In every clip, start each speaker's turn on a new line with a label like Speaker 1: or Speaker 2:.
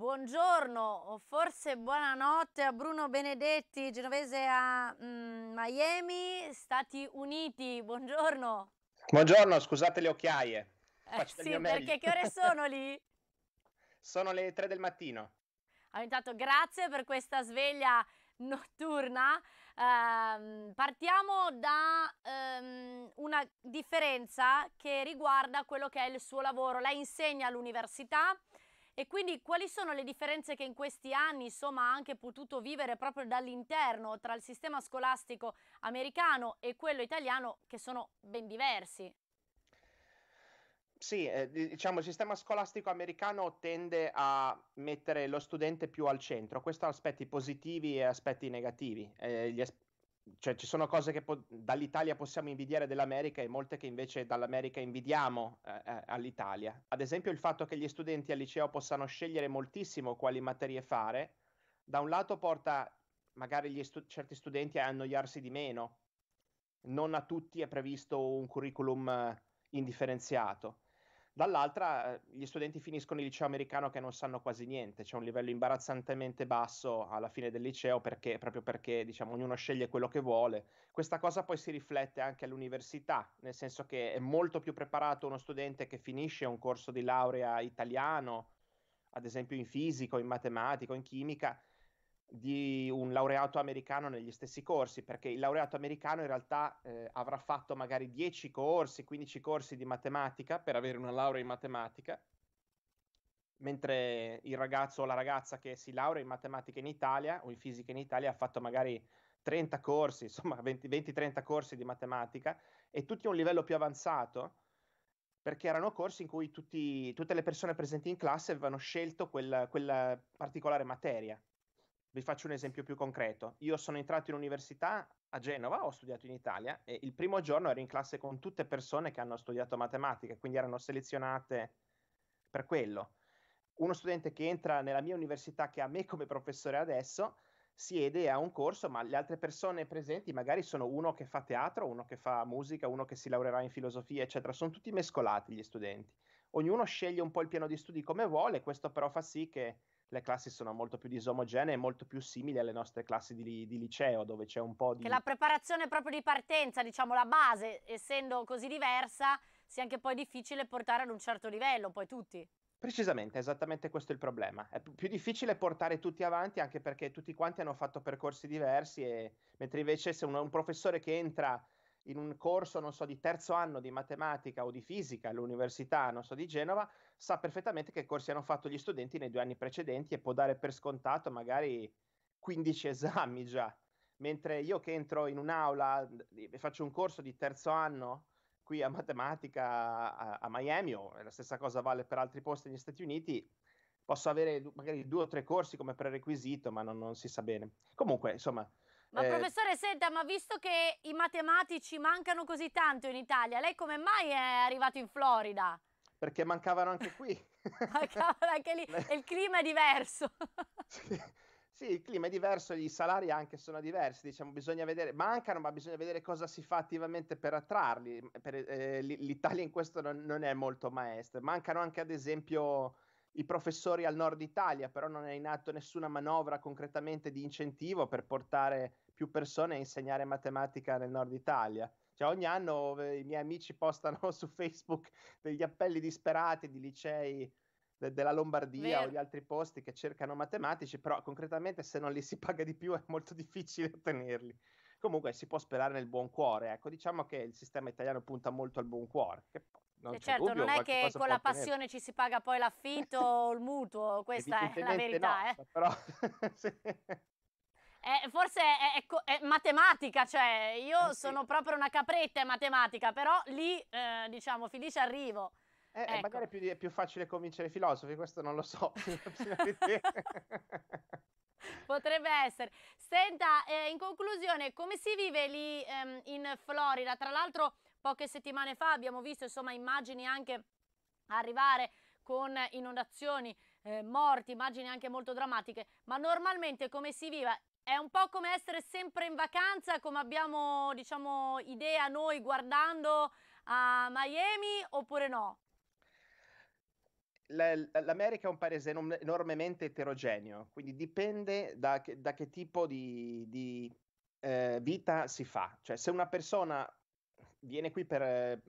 Speaker 1: Buongiorno o forse buonanotte a Bruno Benedetti, genovese a mm, Miami, Stati Uniti. Buongiorno.
Speaker 2: Buongiorno, scusate le occhiaie.
Speaker 1: Eh, sì, perché che ore sono lì?
Speaker 2: sono le tre del mattino. Allora,
Speaker 1: ah, intanto grazie per questa sveglia notturna. Eh, partiamo da ehm, una differenza che riguarda quello che è il suo lavoro. Lei insegna all'università e quindi quali sono le differenze che in questi anni insomma ha anche potuto vivere proprio dall'interno tra il sistema scolastico americano e quello italiano che sono ben diversi?
Speaker 2: Sì, eh, diciamo il sistema scolastico americano tende a mettere lo studente più al centro, questo ha aspetti positivi e aspetti negativi. Eh, as- cioè ci sono cose che po- dall'Italia possiamo invidiare dell'America e molte che invece dall'America invidiamo eh, eh, all'Italia. Ad esempio il fatto che gli studenti al liceo possano scegliere moltissimo quali materie fare, da un lato porta magari stu- certi studenti a annoiarsi di meno, non a tutti è previsto un curriculum eh, indifferenziato. Dall'altra, eh, gli studenti finiscono il liceo americano che non sanno quasi niente, c'è un livello imbarazzantemente basso alla fine del liceo perché, proprio perché diciamo, ognuno sceglie quello che vuole. Questa cosa poi si riflette anche all'università, nel senso che è molto più preparato uno studente che finisce un corso di laurea italiano, ad esempio in fisico, in matematico, in chimica, di un laureato americano negli stessi corsi, perché il laureato americano in realtà eh, avrà fatto magari 10 corsi, 15 corsi di matematica per avere una laurea in matematica, mentre il ragazzo o la ragazza che si laurea in matematica in Italia o in fisica in Italia ha fatto magari 30 corsi, insomma 20-30 corsi di matematica e tutti a un livello più avanzato, perché erano corsi in cui tutti, tutte le persone presenti in classe avevano scelto quella, quella particolare materia vi faccio un esempio più concreto. Io sono entrato in università a Genova, ho studiato in Italia e il primo giorno ero in classe con tutte persone che hanno studiato matematica, quindi erano selezionate per quello. Uno studente che entra nella mia università, che ha me come professore adesso, siede a un corso, ma le altre persone presenti magari sono uno che fa teatro, uno che fa musica, uno che si laureerà in filosofia, eccetera. Sono tutti mescolati gli studenti. Ognuno sceglie un po' il piano di studi come vuole, questo però fa sì che le classi sono molto più disomogenee e molto più simili alle nostre classi di, di, liceo, dove c'è un po' di... Che la
Speaker 1: preparazione proprio di partenza, diciamo la base, essendo così diversa, sia anche poi difficile portare ad un certo livello, poi tutti.
Speaker 2: Precisamente, esattamente questo è il problema. È più difficile portare tutti avanti anche perché tutti quanti hanno fatto percorsi diversi, e... mentre invece se un, un professore che entra in un corso, non so, di terzo anno di matematica o di fisica all'università, non so, di Genova, sa perfettamente che corsi hanno fatto gli studenti nei due anni precedenti e può dare per scontato magari 15 esami già. Mentre io che entro in un'aula e faccio un corso di terzo anno qui a matematica a, a Miami, o la stessa cosa vale per altri posti negli Stati Uniti, posso avere magari due o tre corsi come prerequisito, ma non, non si sa bene. Comunque, insomma, ma eh, professore,
Speaker 1: senta, ma visto che i matematici mancano così tanto in Italia, lei come mai è arrivato in Florida?
Speaker 2: Perché mancavano anche qui.
Speaker 1: mancavano anche lì, e il clima è diverso. sì.
Speaker 2: Sì, il clima è diverso, i salari anche sono diversi, diciamo, bisogna vedere, mancano, ma bisogna vedere cosa si fa attivamente per attrarli. Per, eh, L'Italia in questo non, non, è molto maestra. Mancano anche, ad esempio, i professori al nord Italia, però non è in atto nessuna manovra concretamente di incentivo per portare più persone a insegnare matematica nel nord Italia. Cioè, ogni anno eh, i miei amici postano su Facebook degli appelli disperati di licei de- della Lombardia Vero. o di altri posti che cercano matematici, però concretamente se non li si paga di più è molto difficile ottenerli comunque si può sperare nel buon cuore. Ecco, diciamo che il sistema italiano punta molto al buon cuore, che non cioè, certo, dubbio, non è che con la passione
Speaker 1: ci si paga poi l'affitto o il mutuo, questa è la verità. No, eh.
Speaker 2: Cioè, però... sì.
Speaker 1: eh, forse è, è, è, matematica, cioè io eh, sono proprio una capretta in matematica, però lì eh, diciamo felice arrivo. Eh, eh, ecco. Magari è
Speaker 2: più, è più facile convincere i filosofi, questo non lo so.
Speaker 1: Potrebbe essere. Senta, in conclusione, come si vive lì ehm, in Florida? Tra l'altro Poche settimane fa abbiamo visto insomma, immagini anche arrivare con inondazioni, eh, morti, immagini anche molto drammatiche, ma normalmente come si vive è un po' come essere sempre in vacanza, come abbiamo diciamo, idea noi guardando a Miami oppure no?
Speaker 2: L'America è un paese enormemente eterogeneo, quindi dipende da che, da che tipo di, di eh, vita si fa. Cioè, se una persona viene qui per, eh,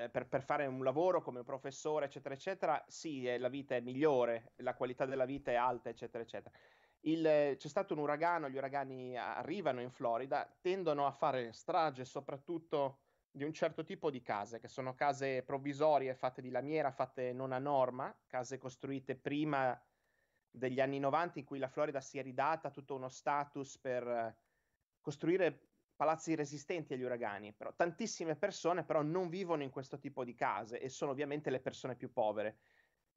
Speaker 2: eh, per, per, fare un lavoro come professore, eccetera, eccetera, sì, eh, la vita è migliore, la qualità della vita è alta, eccetera, eccetera. Il, c'è stato un uragano, gli uragani arrivano in Florida, tendono a fare strage soprattutto di un certo tipo di case, che sono case provvisorie fatte di lamiera, fatte non a norma, case costruite prima degli anni 90 in cui la Florida si è ridata tutto uno status per costruire palazzi resistenti agli uragani, però tantissime persone però non vivono in questo tipo di case e sono ovviamente le persone più povere.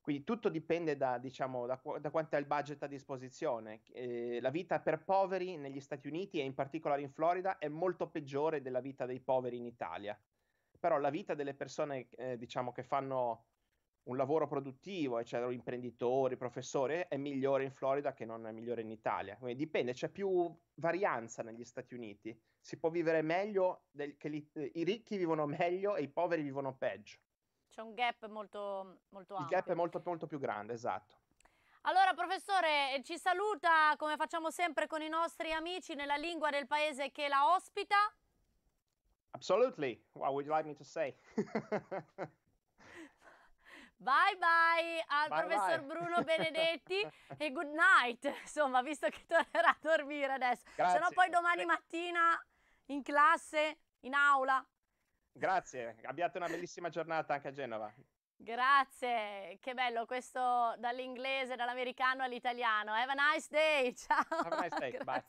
Speaker 2: Quindi tutto dipende da, diciamo, da, da quanto è il budget a disposizione. Eh, la vita per poveri negli Stati Uniti e in particolare in Florida è molto peggiore della vita dei poveri in Italia. Però la vita delle persone eh, diciamo, che fanno un lavoro produttivo, eccetera, imprenditori, professori, è migliore in Florida che non è migliore in Italia. Quindi dipende, c'è più varianza negli Stati Uniti. Si può vivere meglio, del, che li, eh, i ricchi vivono meglio e i poveri vivono peggio.
Speaker 1: C'è un gap molto, molto ampio. Il gap
Speaker 2: è molto, molto più grande, esatto.
Speaker 1: Allora, professore, eh, ci saluta come facciamo sempre con i nostri amici nella lingua del paese che la ospita.
Speaker 2: Absolutely. What would you like me to say?
Speaker 1: bye bye al bye professor bye. Bruno Benedetti e good night, insomma, visto che tornerà a dormire adesso. Grazie. Se no poi domani eh. mattina in classe, in aula.
Speaker 2: Grazie, abbiate una bellissima giornata anche a Genova.
Speaker 1: Grazie, che bello questo dall'inglese, dall'americano all'italiano. Have a nice day, ciao. Have a nice day,
Speaker 2: bye.